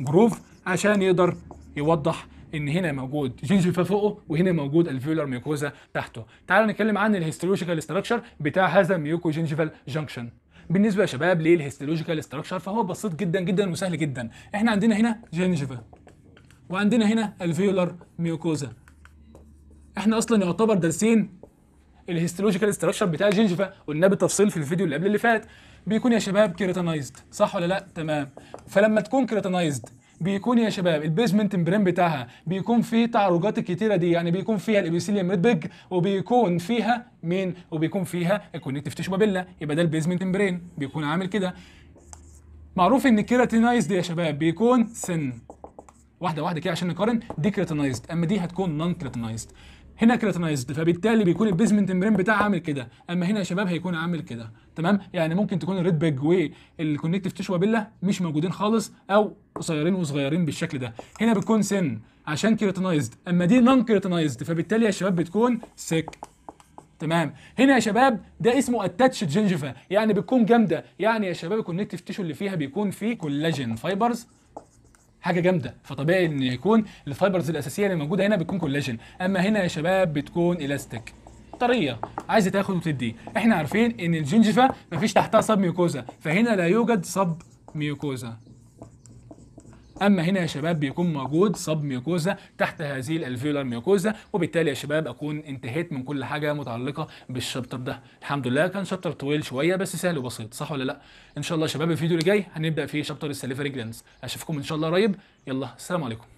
جروف عشان يقدر يوضح ان هنا موجود جنجفا فوقه وهنا موجود الفيولر ميوكوزا تحته تعالوا نتكلم عن الهيستولوجيكال ستراكشر بتاع هذا ميوكو جنجفال جانكشن بالنسبه يا شباب للهيستولوجيكال ستراكشر فهو بسيط جدا جدا وسهل جدا احنا عندنا هنا جينجيفا وعندنا هنا الفيولار ميوكوزا احنا اصلا يعتبر دارسين الهيستولوجيكال ستراكشر بتاع الجينجيفا قلناه بالتفصيل في الفيديو اللي قبل اللي فات بيكون يا شباب كيراتانايزد صح ولا لا تمام فلما تكون كيراتانايزد بيكون يا شباب البيزمنت مبرين بتاعها بيكون فيه تعرجات الكتيره دي يعني بيكون فيها الابيثيليوم ريد بيج وبيكون فيها مين وبيكون فيها الكونكتيف تيشو بابيلا يبقى ده البيزمنت مبرين بيكون عامل كده معروف ان الكيراتينايزد يا شباب بيكون سن واحده واحده كده عشان نقارن دي كيراتينايزد اما دي هتكون نون كيراتينايزد هنا كريتنايزد فبالتالي بيكون البيزمنت ممبرين بتاعها عامل كده اما هنا يا شباب هيكون عامل كده تمام يعني ممكن تكون الريد بيج والكونكتيف تشو بيلا مش موجودين خالص او قصيرين وصغيرين بالشكل ده هنا بتكون سن عشان كريتنايزد اما دي نون كريتنايزد فبالتالي يا شباب بتكون سيك تمام هنا يا شباب ده اسمه اتاتش جينجيفا يعني بتكون جامده يعني يا شباب الكونكتيف تشو اللي فيها بيكون فيه كولاجين فايبرز حاجه جامده فطبيعي ان يكون الفايبرز الاساسيه اللي موجوده هنا بتكون كولاجين اما هنا يا شباب بتكون الاستيك طريه عايزه تاخد وتدي احنا عارفين ان الجنجفه مفيش تحتها صب ميوكوزا فهنا لا يوجد صب ميوكوزا اما هنا يا شباب بيكون موجود سب ميوكوزا تحت هذه الالفيولار ميوكوزا وبالتالي يا شباب اكون انتهيت من كل حاجه متعلقه بالشابتر ده الحمد لله كان شابتر طويل شويه بس سهل وبسيط صح ولا لا ان شاء الله يا شباب الفيديو اللي جاي هنبدا فيه شابتر السليفري جلاندز اشوفكم ان شاء الله قريب يلا السلام عليكم